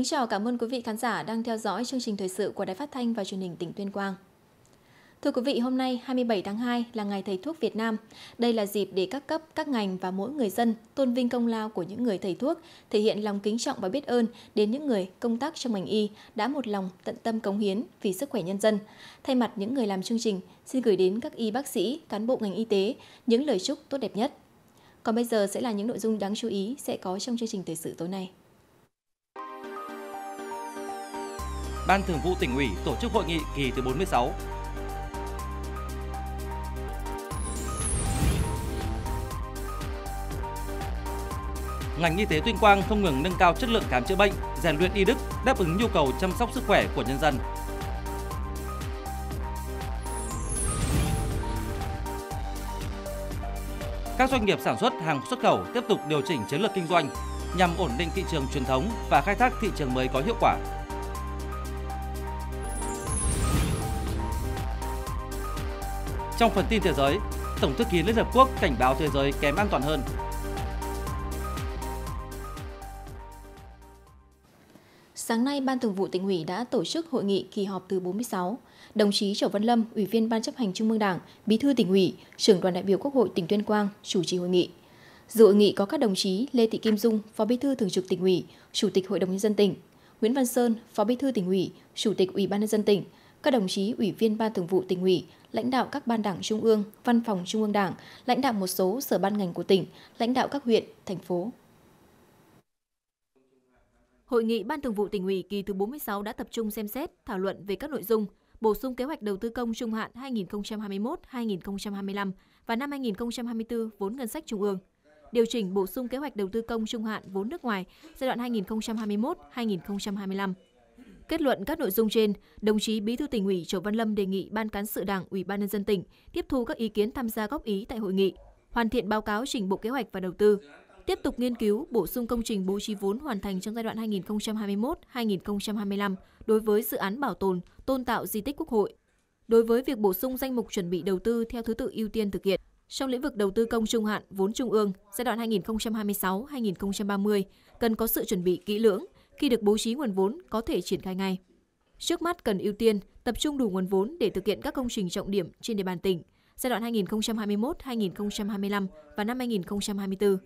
Kính chào cảm ơn quý vị khán giả đang theo dõi chương trình thời sự của Đài Phát Thanh và Truyền hình tỉnh Tuyên Quang. Thưa quý vị, hôm nay 27 tháng 2 là Ngày Thầy Thuốc Việt Nam. Đây là dịp để các cấp, các ngành và mỗi người dân tôn vinh công lao của những người thầy thuốc, thể hiện lòng kính trọng và biết ơn đến những người công tác trong ngành y đã một lòng tận tâm cống hiến vì sức khỏe nhân dân. Thay mặt những người làm chương trình, xin gửi đến các y bác sĩ, cán bộ ngành y tế những lời chúc tốt đẹp nhất. Còn bây giờ sẽ là những nội dung đáng chú ý sẽ có trong chương trình thời sự tối nay. Ban Thường vụ tỉnh ủy tổ chức hội nghị kỳ thứ 46. Ngành y tế Tuyên Quang không ngừng nâng cao chất lượng khám chữa bệnh, rèn luyện y đức, đáp ứng nhu cầu chăm sóc sức khỏe của nhân dân. Các doanh nghiệp sản xuất hàng xuất khẩu tiếp tục điều chỉnh chiến lược kinh doanh nhằm ổn định thị trường truyền thống và khai thác thị trường mới có hiệu quả. Trong phần tin thế giới, Tổng thư ký Liên Hợp Quốc cảnh báo thế giới kém an toàn hơn. Sáng nay, Ban Thường vụ tỉnh ủy đã tổ chức hội nghị kỳ họp thứ 46. Đồng chí Trở Văn Lâm, Ủy viên Ban chấp hành Trung ương Đảng, Bí thư tỉnh ủy, trưởng đoàn đại biểu Quốc hội tỉnh Tuyên Quang chủ trì hội nghị. Dự hội nghị có các đồng chí Lê Thị Kim Dung, Phó Bí thư Thường trực tỉnh ủy, Chủ tịch Hội đồng nhân dân tỉnh, Nguyễn Văn Sơn, Phó Bí thư tỉnh ủy, Chủ tịch Ủy ban nhân dân tỉnh, các đồng chí Ủy viên Ban Thường vụ tỉnh ủy, lãnh đạo các ban đảng trung ương, văn phòng trung ương đảng, lãnh đạo một số sở ban ngành của tỉnh, lãnh đạo các huyện, thành phố. Hội nghị Ban Thường vụ tỉnh ủy kỳ thứ 46 đã tập trung xem xét, thảo luận về các nội dung bổ sung kế hoạch đầu tư công trung hạn 2021-2025 và năm 2024 vốn ngân sách trung ương, điều chỉnh bổ sung kế hoạch đầu tư công trung hạn vốn nước ngoài giai đoạn 2021-2025 Kết luận các nội dung trên, đồng chí Bí thư tỉnh ủy Triệu Văn Lâm đề nghị Ban cán sự Đảng, Ủy ban nhân dân tỉnh tiếp thu các ý kiến tham gia góp ý tại hội nghị, hoàn thiện báo cáo trình Bộ Kế hoạch và Đầu tư, tiếp tục nghiên cứu bổ sung công trình bố trí vốn hoàn thành trong giai đoạn 2021-2025 đối với dự án bảo tồn, tôn tạo di tích Quốc hội. Đối với việc bổ sung danh mục chuẩn bị đầu tư theo thứ tự ưu tiên thực hiện, trong lĩnh vực đầu tư công trung hạn vốn trung ương giai đoạn 2026-2030 cần có sự chuẩn bị kỹ lưỡng, khi được bố trí nguồn vốn có thể triển khai ngay. Trước mắt cần ưu tiên tập trung đủ nguồn vốn để thực hiện các công trình trọng điểm trên địa bàn tỉnh giai đoạn 2021-2025 và năm 2024.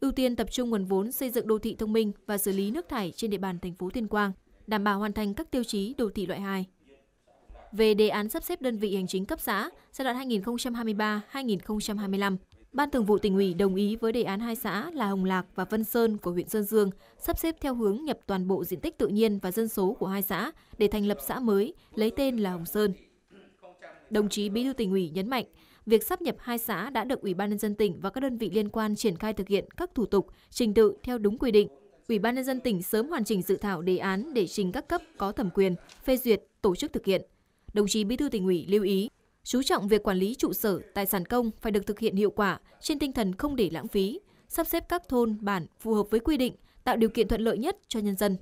Ưu tiên tập trung nguồn vốn xây dựng đô thị thông minh và xử lý nước thải trên địa bàn thành phố Tuyên Quang, đảm bảo hoàn thành các tiêu chí đô thị loại 2. Về đề án sắp xếp đơn vị hành chính cấp xã giai đoạn 2023-2025, Ban Thường vụ tỉnh ủy đồng ý với đề án hai xã là Hồng Lạc và Vân Sơn của huyện Sơn Dương sắp xếp theo hướng nhập toàn bộ diện tích tự nhiên và dân số của hai xã để thành lập xã mới lấy tên là Hồng Sơn. Đồng chí Bí thư tỉnh ủy nhấn mạnh, việc sắp nhập hai xã đã được Ủy ban nhân dân tỉnh và các đơn vị liên quan triển khai thực hiện các thủ tục, trình tự theo đúng quy định. Ủy ban nhân dân tỉnh sớm hoàn chỉnh dự thảo đề án để trình các cấp có thẩm quyền phê duyệt, tổ chức thực hiện. Đồng chí Bí thư tỉnh ủy lưu ý Chú trọng việc quản lý trụ sở, tài sản công phải được thực hiện hiệu quả trên tinh thần không để lãng phí, sắp xếp các thôn, bản phù hợp với quy định, tạo điều kiện thuận lợi nhất cho nhân dân.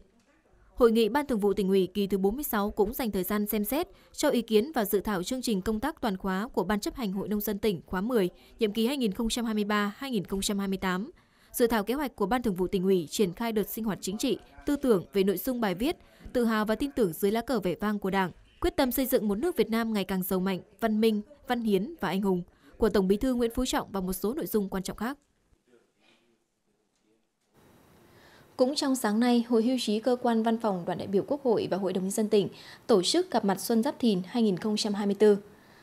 Hội nghị Ban Thường vụ tỉnh ủy kỳ thứ 46 cũng dành thời gian xem xét, cho ý kiến và dự thảo chương trình công tác toàn khóa của Ban chấp hành Hội nông dân tỉnh khóa 10, nhiệm kỳ 2023-2028. Dự thảo kế hoạch của Ban Thường vụ tỉnh ủy triển khai đợt sinh hoạt chính trị, tư tưởng về nội dung bài viết Tự hào và tin tưởng dưới lá cờ vẻ vang của Đảng, quyết tâm xây dựng một nước Việt Nam ngày càng giàu mạnh, văn minh, văn hiến và anh hùng của Tổng Bí thư Nguyễn Phú Trọng và một số nội dung quan trọng khác. Cũng trong sáng nay, Hội hưu trí cơ quan văn phòng đoàn đại biểu Quốc hội và Hội đồng nhân dân tỉnh tổ chức gặp mặt Xuân Giáp Thìn 2024.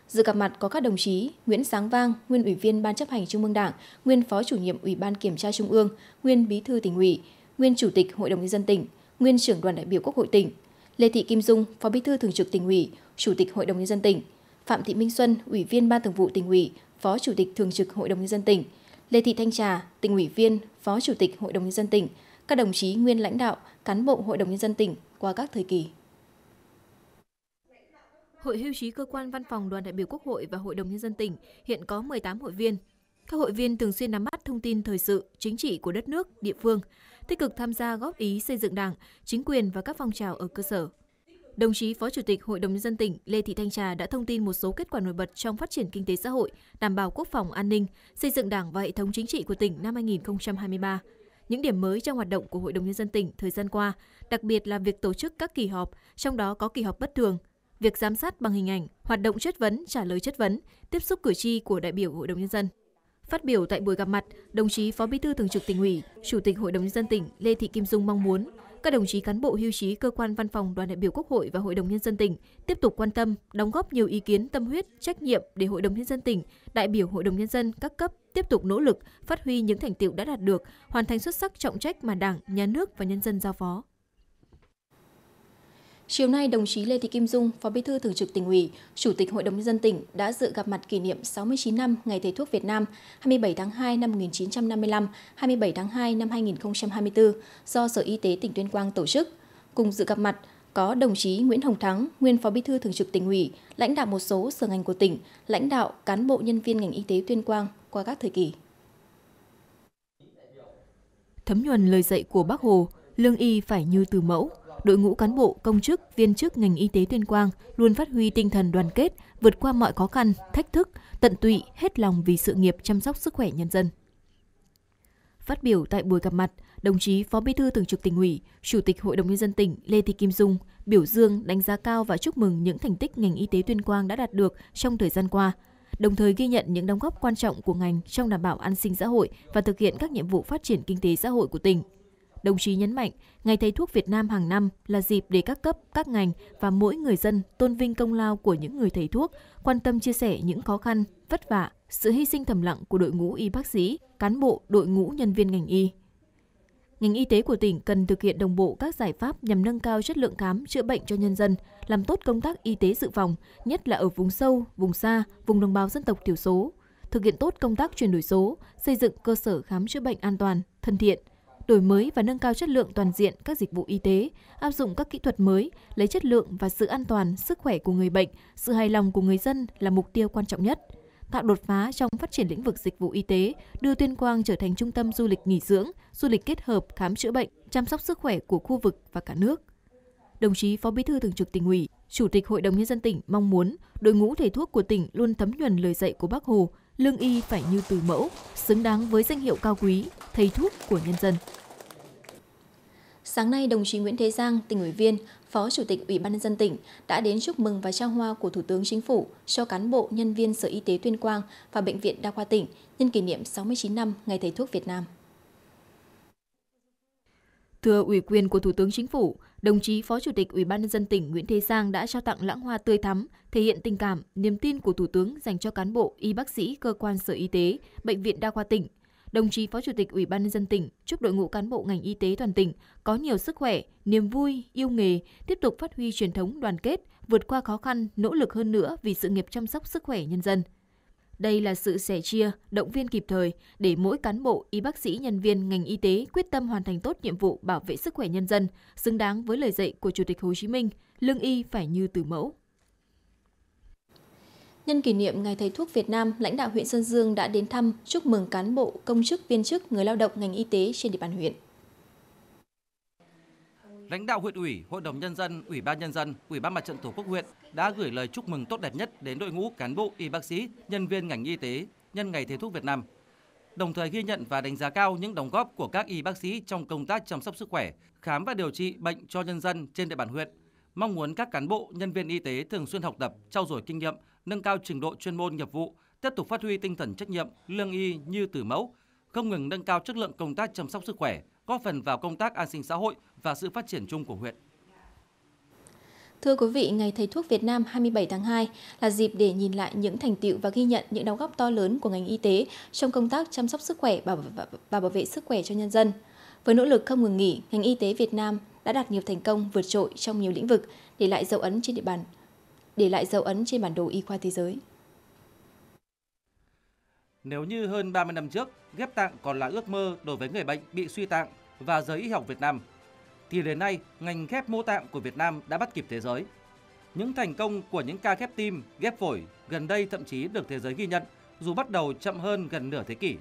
Dự gặp mặt có các đồng chí Nguyễn Sáng Vang, nguyên ủy viên Ban chấp hành Trung ương Đảng, nguyên phó chủ nhiệm Ủy ban Kiểm tra Trung ương, nguyên bí thư tỉnh ủy, nguyên chủ tịch Hội đồng nhân dân tỉnh, nguyên trưởng đoàn đại biểu Quốc hội tỉnh, Lê Thị Kim Dung, Phó Bí thư Thường trực tỉnh ủy, Chủ tịch Hội đồng nhân dân tỉnh, Phạm Thị Minh Xuân, Ủy viên Ban Thường vụ tỉnh ủy, Phó Chủ tịch Thường trực Hội đồng nhân dân tỉnh, Lê Thị Thanh Trà, tỉnh ủy viên, Phó Chủ tịch Hội đồng nhân dân tỉnh, các đồng chí nguyên lãnh đạo, cán bộ Hội đồng nhân dân tỉnh qua các thời kỳ. Hội hưu trí cơ quan văn phòng Đoàn đại biểu Quốc hội và Hội đồng nhân dân tỉnh hiện có 18 hội viên, các hội viên thường xuyên nắm bắt thông tin thời sự, chính trị của đất nước, địa phương, tích cực tham gia góp ý xây dựng Đảng, chính quyền và các phong trào ở cơ sở. Đồng chí Phó Chủ tịch Hội đồng nhân dân tỉnh Lê Thị Thanh Trà đã thông tin một số kết quả nổi bật trong phát triển kinh tế xã hội, đảm bảo quốc phòng an ninh, xây dựng Đảng và hệ thống chính trị của tỉnh năm 2023 những điểm mới trong hoạt động của Hội đồng Nhân dân tỉnh thời gian qua, đặc biệt là việc tổ chức các kỳ họp, trong đó có kỳ họp bất thường, việc giám sát bằng hình ảnh, hoạt động chất vấn, trả lời chất vấn, tiếp xúc cử tri của đại biểu Hội đồng Nhân dân. Phát biểu tại buổi gặp mặt, đồng chí Phó Bí thư Thường trực tỉnh ủy, Chủ tịch Hội đồng nhân dân tỉnh Lê Thị Kim Dung mong muốn các đồng chí cán bộ hưu trí cơ quan văn phòng đoàn đại biểu Quốc hội và Hội đồng nhân dân tỉnh tiếp tục quan tâm, đóng góp nhiều ý kiến tâm huyết, trách nhiệm để Hội đồng nhân dân tỉnh, đại biểu Hội đồng nhân dân các cấp tiếp tục nỗ lực, phát huy những thành tiệu đã đạt được, hoàn thành xuất sắc trọng trách mà Đảng, Nhà nước và nhân dân giao phó. Chiều nay, đồng chí Lê Thị Kim Dung, Phó Bí thư Thường trực tỉnh ủy, Chủ tịch Hội đồng nhân dân tỉnh đã dự gặp mặt kỷ niệm 69 năm Ngày Thầy thuốc Việt Nam 27 tháng 2 năm 1955, 27 tháng 2 năm 2024 do Sở Y tế tỉnh Tuyên Quang tổ chức. Cùng dự gặp mặt có đồng chí Nguyễn Hồng Thắng, nguyên Phó Bí thư Thường trực tỉnh ủy, lãnh đạo một số sở ngành của tỉnh, lãnh đạo cán bộ nhân viên ngành y tế Tuyên Quang qua các thời kỳ. Thấm nhuần lời dạy của Bác Hồ, lương y phải như từ mẫu – đội ngũ cán bộ, công chức, viên chức ngành y tế Tuyên Quang luôn phát huy tinh thần đoàn kết, vượt qua mọi khó khăn, thách thức, tận tụy, hết lòng vì sự nghiệp chăm sóc sức khỏe nhân dân. Phát biểu tại buổi gặp mặt, đồng chí Phó Bí thư Thường trực Tỉnh ủy, Chủ tịch Hội đồng nhân dân tỉnh Lê Thị Kim Dung biểu dương, đánh giá cao và chúc mừng những thành tích ngành y tế Tuyên Quang đã đạt được trong thời gian qua, đồng thời ghi nhận những đóng góp quan trọng của ngành trong đảm bảo an sinh xã hội và thực hiện các nhiệm vụ phát triển kinh tế xã hội của tỉnh. Đồng chí nhấn mạnh, Ngày Thầy Thuốc Việt Nam hàng năm là dịp để các cấp, các ngành và mỗi người dân tôn vinh công lao của những người thầy thuốc, quan tâm chia sẻ những khó khăn, vất vả, sự hy sinh thầm lặng của đội ngũ y bác sĩ, cán bộ, đội ngũ nhân viên ngành y. Ngành y tế của tỉnh cần thực hiện đồng bộ các giải pháp nhằm nâng cao chất lượng khám chữa bệnh cho nhân dân, làm tốt công tác y tế dự phòng, nhất là ở vùng sâu, vùng xa, vùng đồng bào dân tộc thiểu số, thực hiện tốt công tác chuyển đổi số, xây dựng cơ sở khám chữa bệnh an toàn, thân thiện – đổi mới và nâng cao chất lượng toàn diện các dịch vụ y tế, áp dụng các kỹ thuật mới, lấy chất lượng và sự an toàn, sức khỏe của người bệnh, sự hài lòng của người dân là mục tiêu quan trọng nhất. Tạo đột phá trong phát triển lĩnh vực dịch vụ y tế, đưa Tuyên Quang trở thành trung tâm du lịch nghỉ dưỡng, du lịch kết hợp khám chữa bệnh, chăm sóc sức khỏe của khu vực và cả nước. Đồng chí Phó Bí thư Thường trực tỉnh ủy, Chủ tịch Hội đồng nhân dân tỉnh mong muốn đội ngũ thầy thuốc của tỉnh luôn thấm nhuần lời dạy của Bác Hồ, lương y phải như từ mẫu, xứng đáng với danh hiệu cao quý, thầy thuốc của nhân dân. Sáng nay, đồng chí Nguyễn Thế Giang, tỉnh ủy viên, Phó Chủ tịch Ủy ban nhân dân tỉnh đã đến chúc mừng và trao hoa của Thủ tướng Chính phủ cho cán bộ, nhân viên Sở Y tế Tuyên Quang và Bệnh viện Đa khoa tỉnh nhân kỷ niệm 69 năm Ngày Thầy thuốc Việt Nam. Thưa ủy quyền của Thủ tướng Chính phủ, đồng chí Phó Chủ tịch Ủy ban nhân dân tỉnh Nguyễn Thế Giang đã trao tặng lãng hoa tươi thắm, thể hiện tình cảm, niềm tin của Thủ tướng dành cho cán bộ, y bác sĩ cơ quan Sở Y tế, Bệnh viện Đa khoa tỉnh đồng chí Phó Chủ tịch Ủy ban nhân dân tỉnh chúc đội ngũ cán bộ ngành y tế toàn tỉnh có nhiều sức khỏe, niềm vui, yêu nghề, tiếp tục phát huy truyền thống đoàn kết, vượt qua khó khăn, nỗ lực hơn nữa vì sự nghiệp chăm sóc sức khỏe nhân dân. Đây là sự sẻ chia, động viên kịp thời để mỗi cán bộ, y bác sĩ, nhân viên ngành y tế quyết tâm hoàn thành tốt nhiệm vụ bảo vệ sức khỏe nhân dân, xứng đáng với lời dạy của Chủ tịch Hồ Chí Minh, lương y phải như từ mẫu. Nhân kỷ niệm Ngày Thầy Thuốc Việt Nam, lãnh đạo huyện Sơn Dương đã đến thăm, chúc mừng cán bộ, công chức, viên chức, người lao động ngành y tế trên địa bàn huyện. Lãnh đạo huyện ủy, hội đồng nhân dân, ủy ban nhân dân, ủy ban mặt trận tổ quốc huyện đã gửi lời chúc mừng tốt đẹp nhất đến đội ngũ cán bộ, y bác sĩ, nhân viên ngành y tế nhân Ngày Thầy Thuốc Việt Nam. Đồng thời ghi nhận và đánh giá cao những đóng góp của các y bác sĩ trong công tác chăm sóc sức khỏe, khám và điều trị bệnh cho nhân dân trên địa bàn huyện mong muốn các cán bộ, nhân viên y tế thường xuyên học tập, trao dồi kinh nghiệm nâng cao trình độ chuyên môn nghiệp vụ, tiếp tục phát huy tinh thần trách nhiệm, lương y như từ mẫu, không ngừng nâng cao chất lượng công tác chăm sóc sức khỏe, góp phần vào công tác an sinh xã hội và sự phát triển chung của huyện. Thưa quý vị, Ngày Thầy Thuốc Việt Nam 27 tháng 2 là dịp để nhìn lại những thành tiệu và ghi nhận những đóng góp to lớn của ngành y tế trong công tác chăm sóc sức khỏe và bảo vệ sức khỏe cho nhân dân. Với nỗ lực không ngừng nghỉ, ngành y tế Việt Nam đã đạt nhiều thành công vượt trội trong nhiều lĩnh vực, để lại dấu ấn trên địa bàn để lại dấu ấn trên bản đồ y khoa thế giới. Nếu như hơn 30 năm trước, ghép tạng còn là ước mơ đối với người bệnh bị suy tạng và giới y học Việt Nam, thì đến nay ngành ghép mô tạng của Việt Nam đã bắt kịp thế giới. Những thành công của những ca ghép tim, ghép phổi gần đây thậm chí được thế giới ghi nhận dù bắt đầu chậm hơn gần nửa thế kỷ.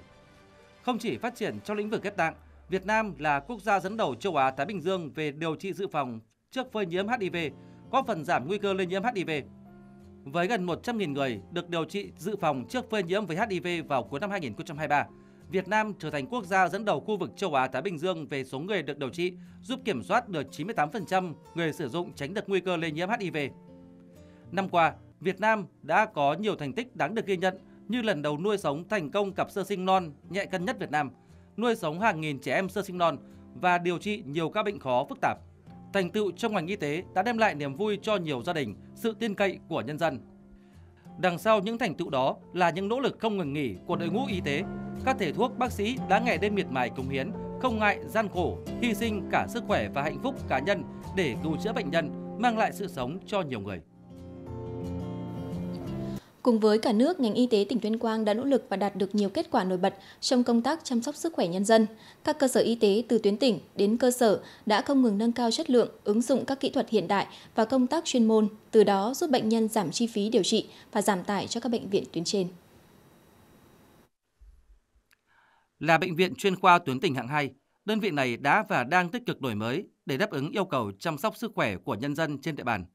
Không chỉ phát triển trong lĩnh vực ghép tạng, Việt Nam là quốc gia dẫn đầu châu Á Thái Bình Dương về điều trị dự phòng trước phơi nhiễm HIV góp phần giảm nguy cơ lây nhiễm HIV. Với gần 100.000 người được điều trị dự phòng trước phơi nhiễm với HIV vào cuối năm 2023, Việt Nam trở thành quốc gia dẫn đầu khu vực châu Á Thái Bình Dương về số người được điều trị, giúp kiểm soát được 98% người sử dụng tránh được nguy cơ lây nhiễm HIV. Năm qua, Việt Nam đã có nhiều thành tích đáng được ghi nhận như lần đầu nuôi sống thành công cặp sơ sinh non nhẹ cân nhất Việt Nam, nuôi sống hàng nghìn trẻ em sơ sinh non và điều trị nhiều các bệnh khó phức tạp thành tựu trong ngành y tế đã đem lại niềm vui cho nhiều gia đình, sự tin cậy của nhân dân. Đằng sau những thành tựu đó là những nỗ lực không ngừng nghỉ của đội ngũ y tế. Các thầy thuốc, bác sĩ đã ngày đêm miệt mài cống hiến, không ngại gian khổ, hy sinh cả sức khỏe và hạnh phúc cá nhân để cứu chữa bệnh nhân, mang lại sự sống cho nhiều người. Cùng với cả nước, ngành y tế tỉnh Tuyên Quang đã nỗ lực và đạt được nhiều kết quả nổi bật trong công tác chăm sóc sức khỏe nhân dân. Các cơ sở y tế từ tuyến tỉnh đến cơ sở đã không ngừng nâng cao chất lượng, ứng dụng các kỹ thuật hiện đại và công tác chuyên môn, từ đó giúp bệnh nhân giảm chi phí điều trị và giảm tải cho các bệnh viện tuyến trên. Là bệnh viện chuyên khoa tuyến tỉnh hạng 2, đơn vị này đã và đang tích cực đổi mới để đáp ứng yêu cầu chăm sóc sức khỏe của nhân dân trên địa bàn.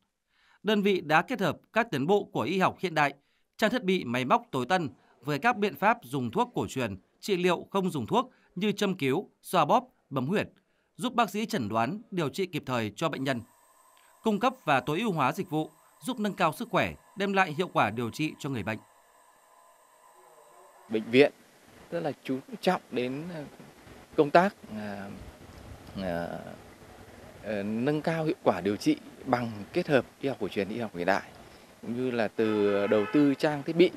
Đơn vị đã kết hợp các tiến bộ của y học hiện đại trang thiết bị máy móc tối tân với các biện pháp dùng thuốc cổ truyền, trị liệu không dùng thuốc như châm cứu, xoa bóp, bấm huyệt, giúp bác sĩ chẩn đoán, điều trị kịp thời cho bệnh nhân. Cung cấp và tối ưu hóa dịch vụ giúp nâng cao sức khỏe, đem lại hiệu quả điều trị cho người bệnh. Bệnh viện rất là chú trọng đến ờ, công tác à, à, nâng cao hiệu quả điều trị bằng kết hợp y học cổ truyền y học hiện đại cũng như là từ đầu tư trang thiết bị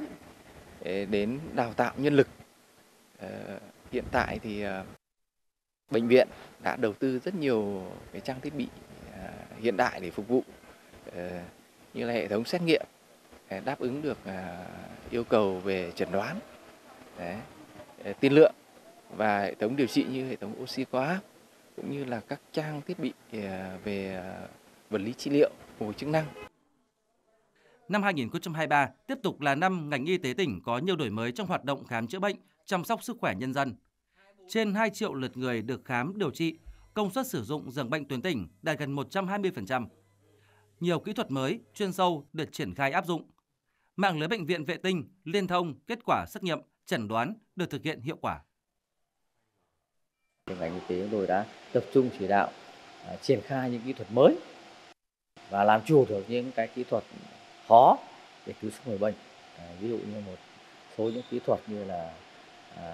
ờ, đến đào tạo nhân lực. Ờ, hiện tại thì ờ, bệnh viện đã đầu tư rất nhiều cái trang thiết bị hiện đại để phục vụ như là hệ thống xét nghiệm đáp ứng được yêu cầu về chẩn đoán, Đấy, tiên lượng và hệ thống điều trị như hệ thống oxy quá áp cũng như là các trang thiết bị về vật lý trị liệu hồi chức năng Năm 2023 tiếp tục là năm ngành y tế tỉnh có nhiều đổi mới trong hoạt động khám chữa bệnh, chăm sóc sức khỏe nhân dân. Trên 2 triệu lượt người được khám điều trị, công suất sử dụng giường bệnh tuyến tỉnh đạt gần 120%. Nhiều kỹ thuật mới, chuyên sâu được triển khai áp dụng. Mạng lưới bệnh viện vệ tinh, liên thông, kết quả xét nghiệm, chẩn đoán được thực hiện hiệu quả. Ngành y tế chúng tôi đã tập trung chỉ đạo à, triển khai những kỹ thuật mới và làm chủ được những cái kỹ thuật khó để cứu sống người bệnh à, ví dụ như một số những kỹ thuật như là à,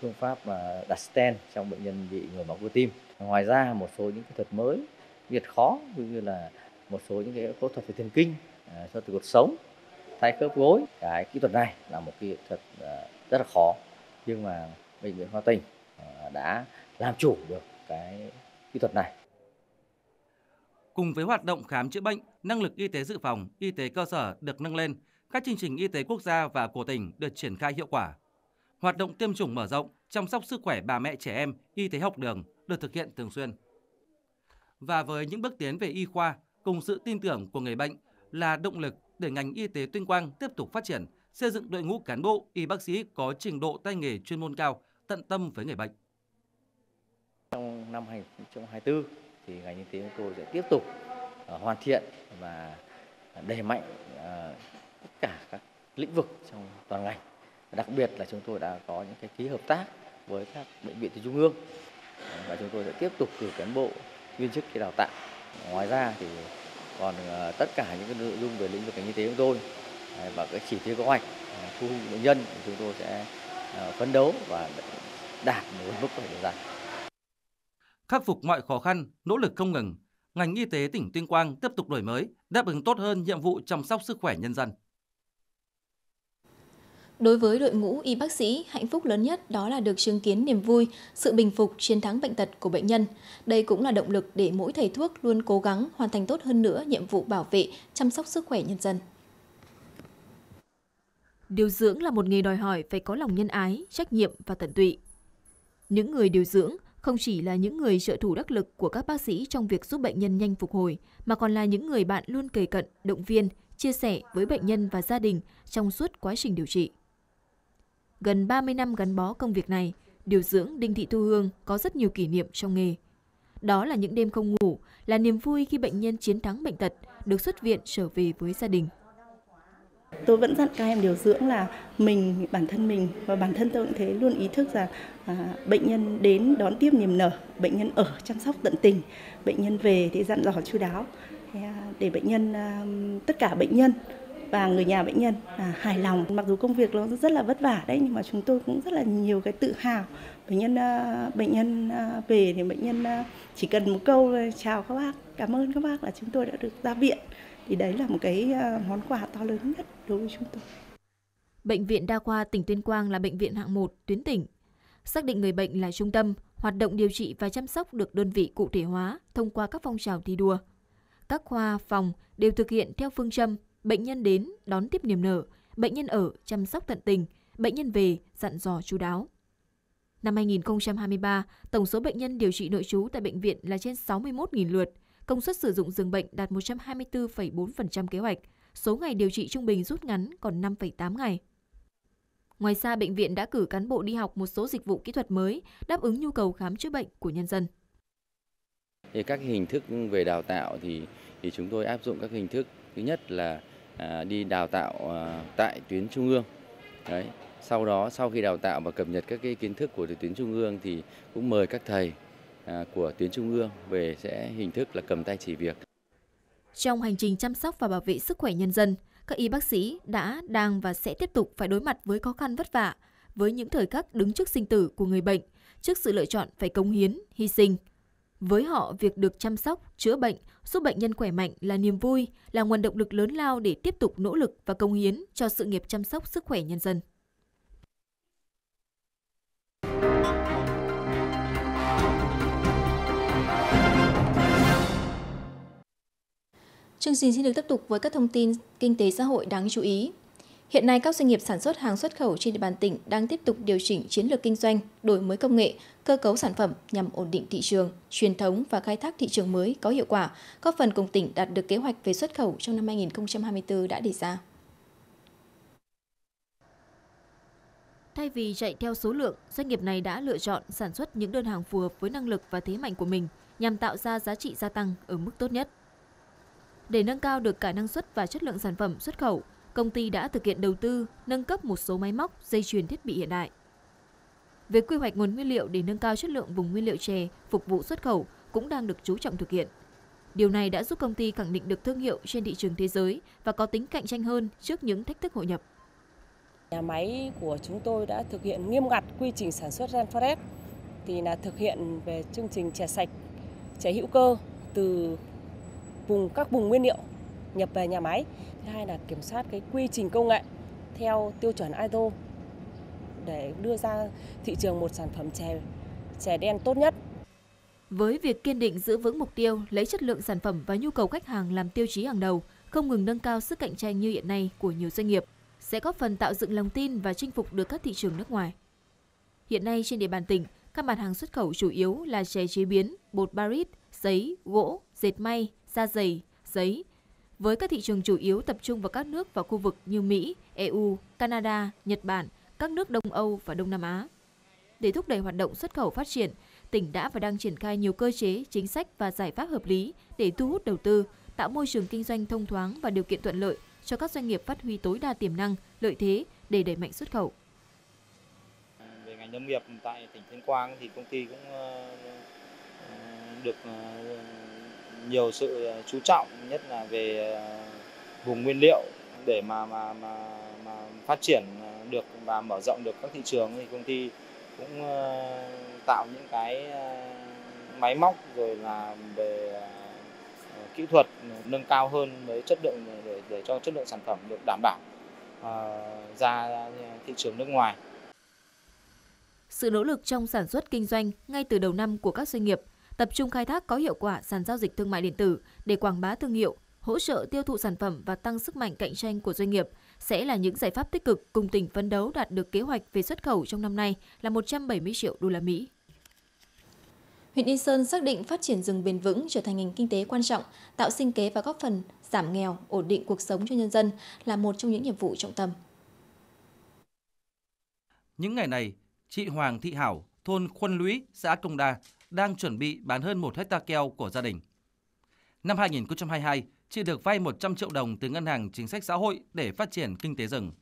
phương pháp à, đặt stent trong bệnh nhân bị nhồi máu cơ tim ngoài ra một số những kỹ thuật mới việt khó như là một số những cái phẫu thuật về thần kinh à, cho từ cuộc sống thay khớp gối cái kỹ thuật này là một kỹ thuật à, rất là khó nhưng mà bệnh viện hoa tỉnh à, đã làm chủ được cái kỹ thuật này Cùng với hoạt động khám chữa bệnh, năng lực y tế dự phòng, y tế cơ sở được nâng lên, các chương trình y tế quốc gia và của tỉnh được triển khai hiệu quả. Hoạt động tiêm chủng mở rộng, chăm sóc sức khỏe bà mẹ trẻ em, y tế học đường được thực hiện thường xuyên. Và với những bước tiến về y khoa cùng sự tin tưởng của người bệnh là động lực để ngành y tế Tuyên Quang tiếp tục phát triển, xây dựng đội ngũ cán bộ y bác sĩ có trình độ tay nghề chuyên môn cao, tận tâm với người bệnh. Trong năm 2024, thì ngành y tế chúng tôi sẽ tiếp tục ờ, hoàn thiện và đẩy mạnh ờ, tất cả các lĩnh vực trong toàn ngành. Đặc biệt là chúng tôi đã có những cái ký hợp tác với các bệnh viện từ trung ương và chúng tôi sẽ tiếp tục cử cán bộ viên chức đi đào tạo. Ngoài ra thì còn ờ, tất cả những cái nội dung về lĩnh vực ngành y tế chúng tôi à, và các chỉ tiêu kế hoạch à, thu bệnh nhân chúng tôi sẽ phấn đấu và đạt được mức phải đề ra. Khắc phục mọi khó khăn, nỗ lực không ngừng, ngành y tế tỉnh Tuyên Quang tiếp tục đổi mới, đáp ứng tốt hơn nhiệm vụ chăm sóc sức khỏe nhân dân. Đối với đội ngũ y bác sĩ, hạnh phúc lớn nhất đó là được chứng kiến niềm vui, sự bình phục, chiến thắng bệnh tật của bệnh nhân. Đây cũng là động lực để mỗi thầy thuốc luôn cố gắng hoàn thành tốt hơn nữa nhiệm vụ bảo vệ, chăm sóc sức khỏe nhân dân. Điều dưỡng là một nghề đòi hỏi phải có lòng nhân ái, trách nhiệm và tận tụy. Những người điều dưỡng không chỉ là những người trợ thủ đắc lực của các bác sĩ trong việc giúp bệnh nhân nhanh phục hồi, mà còn là những người bạn luôn kề cận, động viên, chia sẻ với bệnh nhân và gia đình trong suốt quá trình điều trị. Gần 30 năm gắn bó công việc này, điều dưỡng Đinh Thị Thu Hương có rất nhiều kỷ niệm trong nghề. Đó là những đêm không ngủ, là niềm vui khi bệnh nhân chiến thắng bệnh tật, được xuất viện trở về với gia đình. Tôi vẫn dặn các em điều dưỡng là mình, bản thân mình và bản thân tôi cũng thế luôn ý thức rằng à, bệnh nhân đến đón tiếp niềm nở, bệnh nhân ở chăm sóc tận tình, bệnh nhân về thì dặn dò chú đáo à, để bệnh nhân à, tất cả bệnh nhân và người nhà bệnh nhân à, hài lòng mặc dù công việc nó rất là vất vả đấy nhưng mà chúng tôi cũng rất là nhiều cái tự hào bệnh nhân à, bệnh nhân à, về thì bệnh nhân à, chỉ cần một câu chào các bác cảm ơn các bác là chúng tôi đã được ra viện thì đấy là một cái ờ, món quà to lớn nhất đối với chúng tôi. Bệnh viện Đa khoa tỉnh Tuyên Quang là bệnh viện hạng 1 tuyến tỉnh. Xác định người bệnh là trung tâm, hoạt động điều trị và chăm sóc được đơn vị cụ thể hóa thông qua các phong trào thi đua. Các khoa, phòng đều thực hiện theo phương châm bệnh nhân đến, đón tiếp niềm nở, bệnh nhân ở, chăm sóc tận tình, bệnh nhân về, dặn dò chú đáo. Năm 2023, tổng số bệnh nhân điều trị nội trú tại bệnh viện là trên 61.000 lượt – Công suất sử dụng giường bệnh đạt 124,4% kế hoạch, số ngày điều trị trung bình rút ngắn còn 5,8 ngày. Ngoài ra, bệnh viện đã cử cán bộ đi học một số dịch vụ kỹ thuật mới đáp ứng nhu cầu khám chữa bệnh của nhân dân. Thì các hình thức về đào tạo thì thì chúng tôi áp dụng các hình thức thứ nhất là à, đi đào tạo à, tại tuyến trung ương. Đấy, sau đó sau khi đào tạo và cập nhật các cái kiến thức của tuyến trung ương thì cũng mời các thầy À, của tuyến trung ương về sẽ hình thức là cầm tay chỉ việc. Trong hành trình chăm sóc và bảo vệ sức khỏe nhân dân, các y bác sĩ đã, đang và sẽ tiếp tục phải đối mặt với khó khăn vất vả, với những thời khắc đứng trước sinh tử của người bệnh, trước sự lựa chọn phải cống hiến, hy sinh. Với họ, việc được chăm sóc, chữa bệnh, giúp bệnh nhân khỏe mạnh là niềm vui, là nguồn động lực lớn lao để tiếp tục nỗ lực và công hiến cho sự nghiệp chăm sóc sức khỏe nhân dân. Chương trình xin được tiếp tục với các thông tin kinh tế xã hội đáng chú ý. Hiện nay, các doanh nghiệp sản xuất hàng xuất khẩu trên địa bàn tỉnh đang tiếp tục điều chỉnh chiến lược kinh doanh, đổi mới công nghệ, cơ cấu sản phẩm nhằm ổn định thị trường, truyền thống và khai thác thị trường mới có hiệu quả, góp phần cùng tỉnh đạt được kế hoạch về xuất khẩu trong năm 2024 đã đề ra. Thay vì chạy theo số lượng, doanh nghiệp này đã lựa chọn sản xuất những đơn hàng phù hợp với năng lực và thế mạnh của mình nhằm tạo ra giá trị gia tăng ở mức tốt nhất. Để nâng cao được cả năng suất và chất lượng sản phẩm xuất khẩu, công ty đã thực hiện đầu tư, nâng cấp một số máy móc, dây chuyền thiết bị hiện đại. Việc quy hoạch nguồn nguyên liệu để nâng cao chất lượng vùng nguyên liệu chè phục vụ xuất khẩu cũng đang được chú trọng thực hiện. Điều này đã giúp công ty khẳng định được thương hiệu trên thị trường thế giới và có tính cạnh tranh hơn trước những thách thức hội nhập. Nhà máy của chúng tôi đã thực hiện nghiêm ngặt quy trình sản xuất Renforest thì là thực hiện về chương trình chè sạch, chè hữu cơ từ vùng các vùng nguyên liệu nhập về nhà máy. Thứ hai là kiểm soát cái quy trình công nghệ theo tiêu chuẩn ISO để đưa ra thị trường một sản phẩm chè chè đen tốt nhất. Với việc kiên định giữ vững mục tiêu lấy chất lượng sản phẩm và nhu cầu khách hàng làm tiêu chí hàng đầu, không ngừng nâng cao sức cạnh tranh như hiện nay của nhiều doanh nghiệp sẽ góp phần tạo dựng lòng tin và chinh phục được các thị trường nước ngoài. Hiện nay trên địa bàn tỉnh, các mặt hàng xuất khẩu chủ yếu là chè chế biến, bột barit, giấy, gỗ, dệt may, da dày, giấy, với các thị trường chủ yếu tập trung vào các nước và khu vực như Mỹ, EU, Canada, Nhật Bản, các nước Đông Âu và Đông Nam Á. Để thúc đẩy hoạt động xuất khẩu phát triển, tỉnh đã và đang triển khai nhiều cơ chế, chính sách và giải pháp hợp lý để thu hút đầu tư, tạo môi trường kinh doanh thông thoáng và điều kiện thuận lợi cho các doanh nghiệp phát huy tối đa tiềm năng, lợi thế để đẩy mạnh xuất khẩu. Về ngành nông nghiệp tại tỉnh Tuyên Quang thì công ty cũng ờ, được ờ, nhiều sự ờ, chú trọng nhất là về ờ, vùng nguyên liệu để mà mà mà, mà phát triển ờ, được và mở rộng được các thị trường thì công ty cũng tạo những cái máy móc rồi là về kỹ thuật nâng cao hơn với chất lượng để để cho chất lượng sản phẩm được đảm bảo ra thị trường nước ngoài. Sự nỗ lực trong sản xuất kinh doanh ngay từ đầu năm của các doanh nghiệp tập trung khai thác có hiệu quả sàn giao dịch thương mại điện tử để quảng bá thương hiệu, hỗ trợ tiêu thụ sản phẩm và tăng sức mạnh cạnh tranh của doanh nghiệp sẽ là những giải pháp tích cực cùng tỉnh phấn đấu đạt được kế hoạch về xuất khẩu trong năm nay là 170 triệu đô la Mỹ. Huyện Yên Sơn xác định phát triển rừng bền vững trở thành ngành kinh tế quan trọng, tạo sinh kế và góp phần giảm nghèo, ổn định cuộc sống cho nhân dân là một trong những nhiệm vụ trọng tâm. Những ngày này, chị Hoàng Thị Hảo, thôn Khuân Lũy, xã Công Đa, đang chuẩn bị bán hơn 1 hecta keo của gia đình. Năm 2022, chị được vay 100 triệu đồng từ Ngân hàng Chính sách Xã hội để phát triển kinh tế rừng.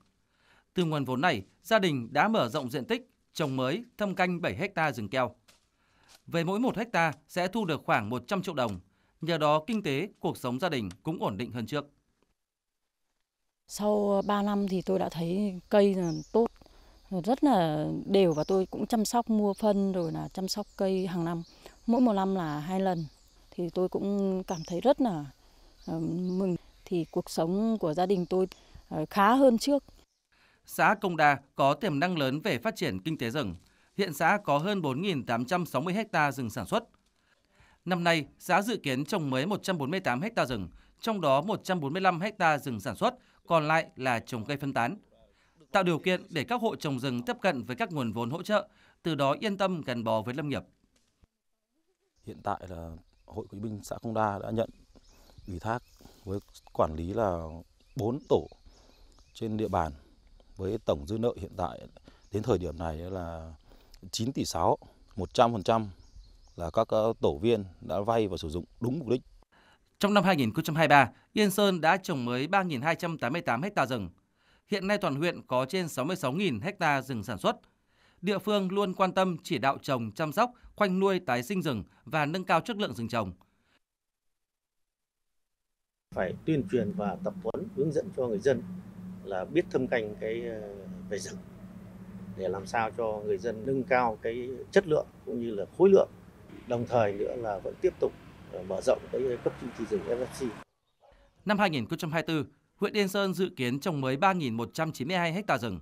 Từ nguồn vốn này, gia đình đã mở rộng diện tích, trồng mới, thâm canh 7 hecta rừng keo. Về mỗi 1 hecta sẽ thu được khoảng 100 triệu đồng, nhờ đó kinh tế, cuộc sống gia đình cũng ổn định hơn trước. Sau 3 năm thì tôi đã thấy cây là tốt, rất là đều và tôi cũng chăm sóc mua phân rồi là chăm sóc cây hàng năm mỗi một năm là hai lần thì tôi cũng cảm thấy rất là ờ, mừng thì cuộc sống của gia đình tôi ờ, khá hơn trước xã Công Đa có tiềm năng lớn về phát triển kinh tế rừng hiện xã có hơn 4.860 ha rừng sản xuất năm nay xã dự kiến trồng mới 148 ha rừng trong đó 145 ha rừng sản xuất còn lại là trồng cây phân tán tạo điều kiện để các hộ trồng rừng tiếp cận với các nguồn vốn hỗ trợ, từ đó yên tâm gắn bó với lâm nghiệp. Hiện tại là Hội Quý binh xã Công Đa đã nhận ủy thác với quản lý là 4 tổ trên địa bàn với tổng dư nợ hiện tại đến thời điểm này là 9 tỷ 6, 100% là các ờ, tổ viên đã vay và sử dụng đúng mục đích. Trong năm 2023, Yên Sơn đã trồng mới 3.288 ha rừng, hiện nay toàn huyện có trên 66.000 ha rừng sản xuất. Địa phương luôn quan tâm chỉ đạo trồng, chăm sóc, khoanh nuôi tái sinh rừng và nâng cao chất lượng rừng trồng. Phải tuyên truyền và tập huấn hướng dẫn cho người dân là biết thâm canh cái ờ, về rừng để làm sao cho người dân nâng cao cái chất lượng cũng như là khối lượng đồng thời nữa là vẫn tiếp tục mở rộng cái cấp chứng chỉ rừng FSC. Năm 2024, huyện Yên Sơn dự kiến trồng mới 3.192 ha rừng,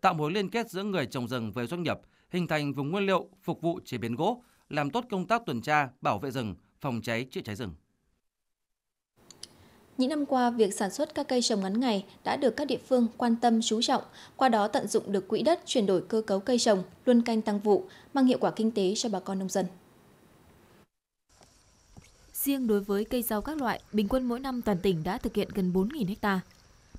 tạo mối liên kết giữa người trồng rừng với doanh nghiệp, hình thành vùng nguyên liệu phục vụ chế biến gỗ, làm tốt công tác tuần tra, bảo vệ rừng, phòng cháy chữa cháy rừng. Những năm qua, việc sản xuất các cây trồng ngắn ngày đã được các địa phương quan tâm chú trọng, qua đó tận dụng được quỹ đất chuyển đổi cơ cấu cây trồng, luân canh tăng vụ, mang hiệu quả kinh tế cho bà con nông dân. Riêng đối với cây rau các loại, bình quân mỗi năm toàn tỉnh đã thực hiện gần 4.000 ha.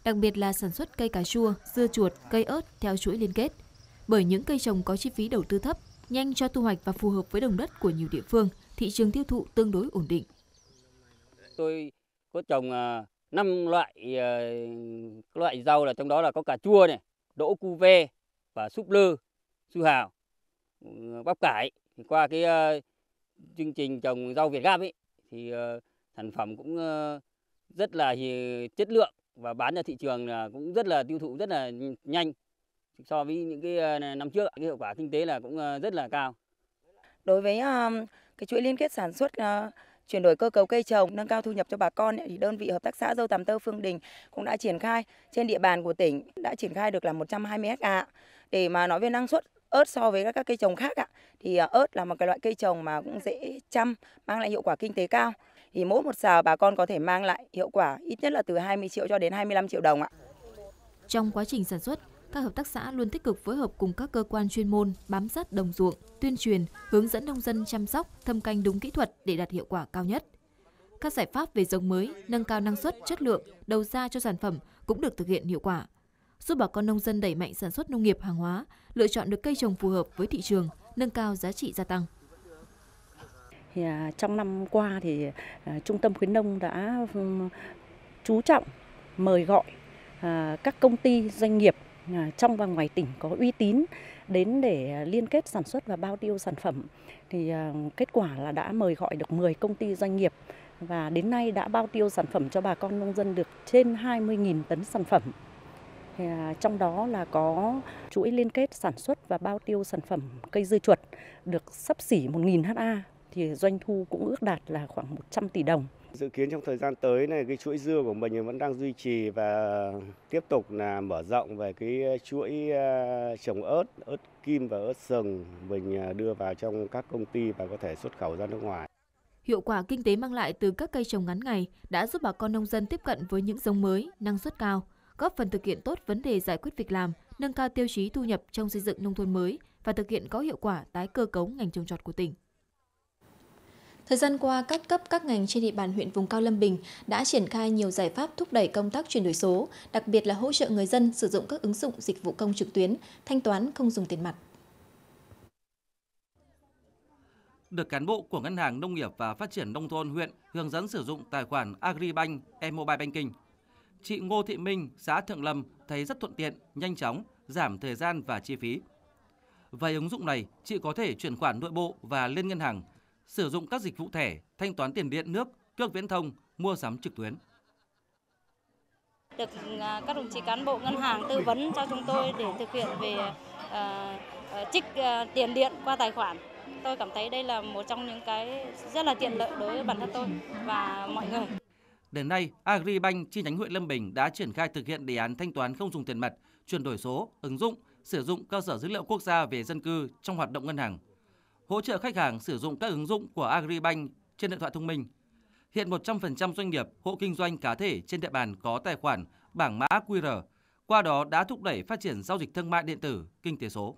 Đặc biệt là sản xuất cây cà chua, dưa chuột, cây ớt theo chuỗi liên kết. Bởi những cây trồng có chi phí đầu tư thấp, nhanh cho thu hoạch và phù hợp với đồng đất của nhiều địa phương, thị trường tiêu thụ tương đối ổn định. Tôi có trồng 5 à, loại à, các loại rau là trong đó là có cà chua này, đỗ cu ve và súp lơ, su hào, ừ, bắp cải. Qua cái à, chương trình trồng rau Việt Gáp ấy thì ờ, sản phẩm cũng ờ, rất là chất lượng và bán ra thị trường cũng rất là tiêu thụ rất là nhanh so với những cái ờ, năm trước cái hiệu quả kinh tế là cũng rất là cao. Đối với cái chuỗi liên kết sản xuất chuyển đổi cơ cấu cây trồng, nâng cao thu nhập cho bà con thì đơn vị hợp tác xã dâu tầm tơ Phương Đình cũng đã triển khai trên địa bàn của tỉnh đã triển khai được là 120 ha. Để mà nói về năng suất ớt so với các cây trồng khác ạ thì à, ớt là một cái loại cây trồng mà cũng dễ chăm mang lại hiệu quả kinh tế cao thì mỗi một xào bà con có thể mang lại hiệu quả ít nhất là từ 20 triệu cho đến 25 triệu đồng ạ. Trong quá trình sản xuất, các hợp tác xã luôn tích cực phối hợp cùng các cơ quan chuyên môn bám sát đồng ruộng, tuyên truyền, hướng dẫn nông dân chăm sóc, thâm canh đúng kỹ thuật để đạt hiệu quả cao nhất. Các giải pháp về giống mới, nâng cao năng suất, chất lượng, đầu ra cho sản phẩm cũng được thực hiện hiệu quả giúp bà con nông dân đẩy mạnh sản xuất nông nghiệp hàng hóa, lựa chọn được cây trồng phù hợp với thị trường, nâng cao giá trị gia tăng. Thì, à, trong năm qua thì à, Trung tâm khuyến nông đã chú trọng mời gọi à, các công ty doanh nghiệp trong và ngoài tỉnh có uy tín đến để liên kết sản xuất và bao tiêu sản phẩm thì kết quả là đã mời gọi được 10 công ty doanh nghiệp và đến nay đã bao tiêu sản phẩm cho bà con nông dân được trên 20.000 tấn sản phẩm. À, trong đó là có chuỗi liên kết sản xuất và bao tiêu sản phẩm cây dưa chuột được sắp xỉ 1.000 ha thì doanh thu cũng ước đạt là khoảng 100 tỷ đồng. Dự kiến trong thời gian tới này cái chuỗi dưa của mình vẫn đang duy trì và tiếp tục là mở rộng về cái chuỗi à, trồng ớt, ớt kim và ớt sừng mình à, đưa vào trong các công ty và có thể xuất khẩu ra nước ngoài. Hiệu quả kinh tế mang lại từ các cây trồng ngắn ngày đã giúp bà con nông dân tiếp cận với những giống mới, năng suất cao, góp phần thực hiện tốt vấn đề giải quyết việc làm, nâng cao tiêu chí thu nhập trong xây dựng nông thôn mới và thực hiện có hiệu quả tái cơ cấu ngành trồng trọt của tỉnh. Thời gian qua, các cấp các ngành trên địa bàn huyện vùng cao Lâm Bình đã triển khai nhiều giải pháp thúc đẩy công tác chuyển đổi số, đặc biệt là hỗ trợ người dân sử dụng các ứng dụng dịch vụ công trực tuyến, thanh toán không dùng tiền mặt. Được cán bộ của Ngân hàng Nông nghiệp và Phát triển Nông thôn huyện hướng dẫn sử dụng tài khoản Agribank e-mobile banking chị Ngô Thị Minh, xã Thượng Lâm thấy rất thuận tiện, nhanh chóng, giảm thời gian và chi phí. Với ứng dụng này, chị có thể chuyển khoản nội bộ và lên ngân hàng, sử dụng các dịch vụ thẻ, thanh toán tiền điện nước, cước viễn thông, mua sắm trực tuyến. Được à, các đồng chí cán bộ ngân hàng tư vấn cho chúng tôi để thực hiện về uh, trích uh, tiền điện qua tài khoản. Tôi cảm thấy đây là một trong những cái rất là tiện lợi đối với bản thân tôi và mọi người. Đến nay, Agribank chi nhánh huyện Lâm Bình đã triển khai thực hiện đề án thanh toán không dùng tiền mặt, chuyển đổi số, ứng dụng, sử dụng cơ sở dữ liệu quốc gia về dân cư trong hoạt động ngân hàng, hỗ trợ khách hàng sử dụng các ứng dụng của Agribank trên điện thoại thông minh. Hiện 100% doanh nghiệp, hộ kinh doanh cá thể trên địa bàn có tài khoản bảng mã QR, qua đó đã thúc đẩy phát triển giao dịch thương mại điện tử, kinh tế số.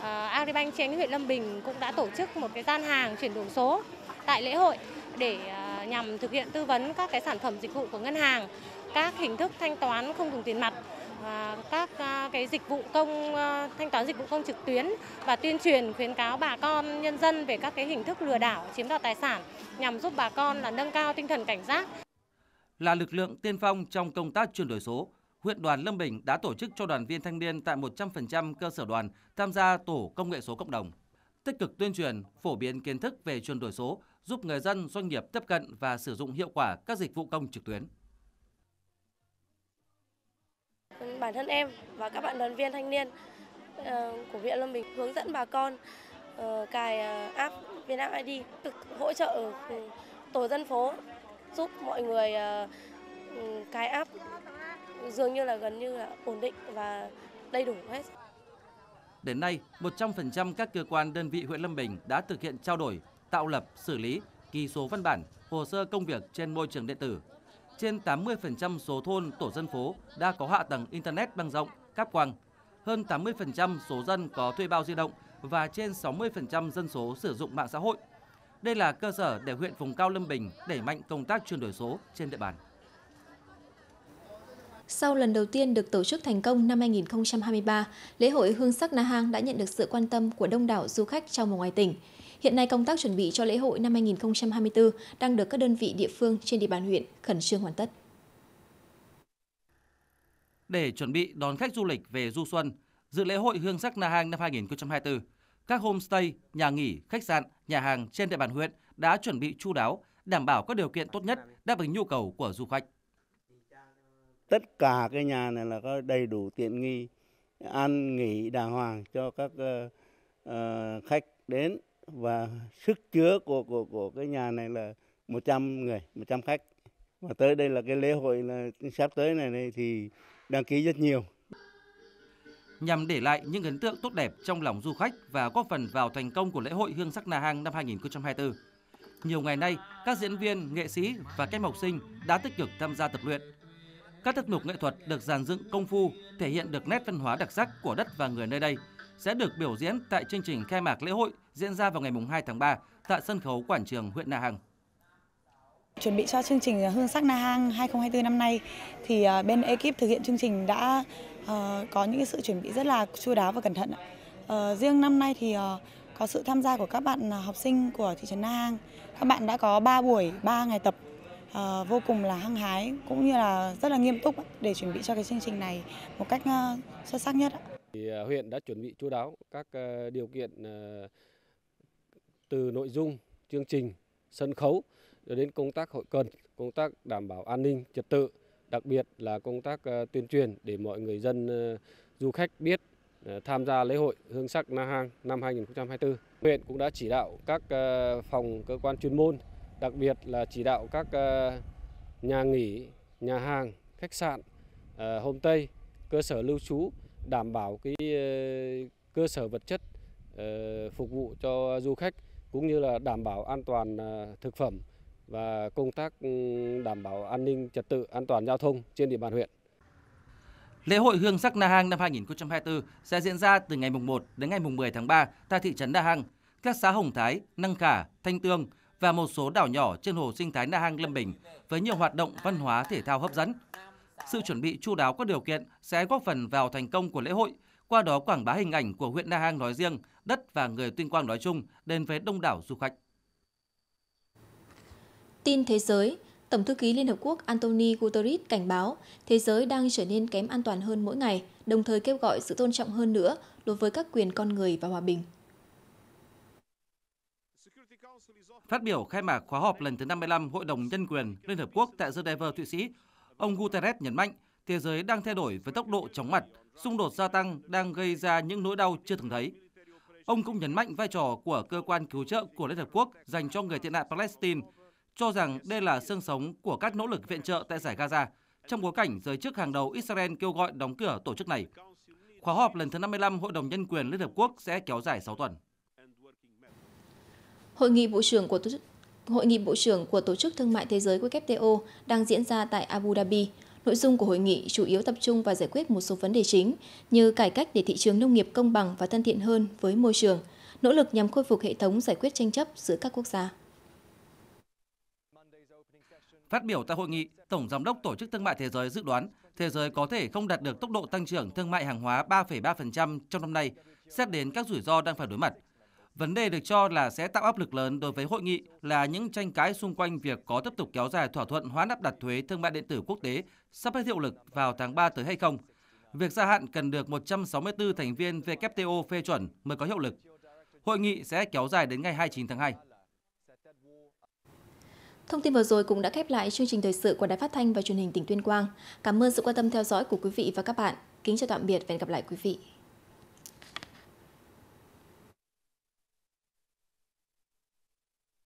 À, Agribank trên huyện Lâm Bình cũng đã tổ chức một cái gian hàng chuyển đổi số tại lễ hội để ờ, nhằm thực hiện tư vấn các cái sản phẩm dịch vụ của ngân hàng, các hình thức thanh toán không dùng tiền mặt và các à, cái dịch vụ công à, thanh toán dịch vụ công trực tuyến và tuyên truyền khuyến cáo bà con nhân dân về các cái hình thức lừa đảo chiếm đoạt tài sản nhằm giúp bà con là nâng cao tinh thần cảnh giác. Là lực lượng tiên phong trong công tác chuyển đổi số, huyện đoàn Lâm Bình đã tổ chức cho đoàn viên thanh niên tại 100% cơ sở đoàn tham gia tổ công nghệ số cộng đồng. Tích cực tuyên truyền, phổ biến kiến thức về chuyển đổi số, giúp người dân doanh nghiệp tiếp cận và sử dụng hiệu quả các dịch vụ công trực tuyến. Bản thân em và các bạn đoàn viên thanh niên ờ, của huyện Lâm Bình hướng dẫn bà con ờ, cài ờ, app Vietnam ID hỗ trợ ừ, tổ dân phố giúp mọi người ừ, cài app dường như là gần như là ổn định và đầy đủ hết. Đến nay, 100% các cơ quan đơn vị huyện Lâm Bình đã thực hiện trao đổi tạo lập, xử lý, ký số văn bản, hồ sơ công việc trên môi trường điện tử. Trên 80% số thôn, tổ dân phố đã có hạ tầng Internet băng rộng, cáp quang. Hơn 80% số dân có thuê bao di động và trên 60% dân số sử dụng mạng xã hội. Đây là cơ sở để huyện vùng cao Lâm Bình đẩy mạnh công tác chuyển đổi số trên địa bàn. Sau lần đầu tiên được tổ chức thành công năm 2023, lễ hội Hương sắc Na Hang đã nhận được sự quan tâm của đông đảo du khách trong và ngoài tỉnh. Hiện nay công tác chuẩn bị cho lễ hội năm 2024 đang được các đơn vị địa phương trên địa bàn huyện khẩn trương hoàn tất. Để chuẩn bị đón khách du lịch về du xuân, dự lễ hội Hương sắc Na Hang năm 2024, các homestay, nhà nghỉ, khách sạn, nhà hàng trên địa bàn huyện đã chuẩn bị chu đáo, đảm bảo các điều kiện tốt nhất đáp ứng nhu cầu của du khách. Tất cả cái nhà này là có đầy đủ tiện nghi, ăn nghỉ đàng hoàng cho các uh, khách đến và sức chứa của của của cái nhà này là 100 người, 100 khách. Và tới đây là cái lễ hội là sắp tới này, này thì đăng ký rất nhiều. Nhằm để lại những ấn tượng tốt đẹp trong lòng du khách và góp phần vào thành công của lễ hội Hương sắc Na Hang năm 2024. Nhiều ngày nay, các diễn viên, nghệ sĩ và các học sinh đã tích cực tham gia tập luyện. Các tiết mục nghệ thuật được dàn dựng công phu, thể hiện được nét văn hóa đặc sắc của đất và người nơi đây – sẽ được biểu diễn tại chương trình khai mạc lễ hội diễn ra vào ngày 2 tháng 3 tại sân khấu quảng trường huyện Na Hàng. Chuẩn bị cho chương trình Hương sắc Na Hang 2024 năm nay thì à, bên ekip thực hiện chương trình đã à, có những sự chuẩn bị rất là chu đáo và cẩn thận. Ờ, riêng năm nay thì à, có sự tham gia của các bạn học sinh của thị trấn Na Hang. Các bạn đã có 3 buổi, 3 ngày tập vô cùng là hăng hái cũng như là rất là nghiêm túc để chuẩn bị cho cái chương trình này một cách xuất sắc nhất. Thì à, huyện đã chuẩn bị chú đáo các à, điều kiện à, từ nội dung, chương trình, sân khấu đến công tác hội cần, công tác đảm bảo an ninh trật tự, đặc biệt là công tác tuyên truyền để mọi người dân du khách biết tham gia lễ hội Hương sắc Na Hàng năm 2024. Huyện cũng đã chỉ đạo các phòng cơ quan chuyên môn, đặc biệt là chỉ đạo các nhà nghỉ, nhà hàng, khách sạn, homestay, cơ sở lưu trú đảm bảo cái ờ, cơ sở vật chất ờ, phục vụ cho du khách cũng như là đảm bảo an toàn ờ, thực phẩm và công tác ừ, đảm bảo an ninh trật tự an toàn giao thông trên địa bàn huyện. Lễ hội Hương sắc Na Hang năm 2024 sẽ diễn ra từ ngày mùng 1 đến ngày mùng 10 tháng 3 tại thị trấn Na Hang, các xã Hồng Thái, Năng Khả, Thanh Tương và một số đảo nhỏ trên hồ sinh thái Na Hang Lâm Bình với nhiều hoạt động văn hóa thể thao hấp dẫn. Sự chuẩn bị chu đáo các điều kiện sẽ góp phần vào thành công của lễ hội, qua đó quảng bá hình ảnh của huyện Na Hàng nói riêng, đất và người Tuyên Quang nói chung đến với đông đảo du khách. Tin thế giới, Tổng thư ký Liên Hợp Quốc Antony Guterres cảnh báo thế giới đang trở nên kém an toàn hơn mỗi ngày, đồng thời kêu gọi sự tôn trọng hơn nữa đối với các quyền con người và hòa bình. Phát biểu khai mạc khóa họp lần thứ 55 Hội đồng Nhân quyền Liên Hợp Quốc tại Geneva, Thụy Sĩ Ông Guterres nhấn mạnh, thế giới đang thay đổi với tốc độ chóng mặt, xung đột gia tăng đang gây ra những nỗi đau chưa từng thấy. Ông cũng nhấn mạnh vai trò của cơ quan cứu trợ của Liên Hợp Quốc dành cho người tị nạn Palestine, cho rằng đây là xương sống của các nỗ lực viện trợ tại giải Gaza, trong bối cảnh giới chức hàng đầu Israel kêu gọi đóng cửa tổ chức này. Khóa họp lần thứ 55 Hội đồng Nhân quyền Liên Hợp Quốc sẽ kéo dài 6 tuần. Hội nghị Bộ trưởng của Hội nghị Bộ trưởng của Tổ chức Thương mại Thế giới WTO đang diễn ra tại Abu Dhabi. Nội dung của hội nghị chủ yếu tập trung vào giải quyết một số vấn đề chính như cải cách để thị trường nông nghiệp công bằng và thân thiện hơn với môi trường, nỗ lực nhằm khôi phục hệ thống giải quyết tranh chấp giữa các quốc gia. Phát biểu tại hội nghị, Tổng Giám đốc Tổ chức Thương mại Thế giới dự đoán thế giới có thể không đạt được tốc độ tăng trưởng thương mại hàng hóa 3,3% trong năm nay, xét đến các rủi ro đang phải đối mặt – Vấn đề được cho là sẽ tạo áp lực lớn đối với hội nghị là những tranh cãi xung quanh việc có tiếp tục kéo dài thỏa thuận hoãn áp đặt thuế thương mại điện tử quốc tế sắp hết hiệu lực vào tháng 3 tới hay không. Việc gia hạn cần được 164 thành viên WTO phê chuẩn mới có hiệu lực. Hội nghị sẽ kéo dài đến ngày 29 tháng 2. Thông tin vừa rồi cũng đã khép lại chương trình thời sự của Đài Phát thanh và Truyền hình tỉnh Tuyên Quang. Cảm ơn sự quan tâm theo dõi của quý vị và các bạn. Kính chào tạm biệt và hẹn gặp lại quý vị.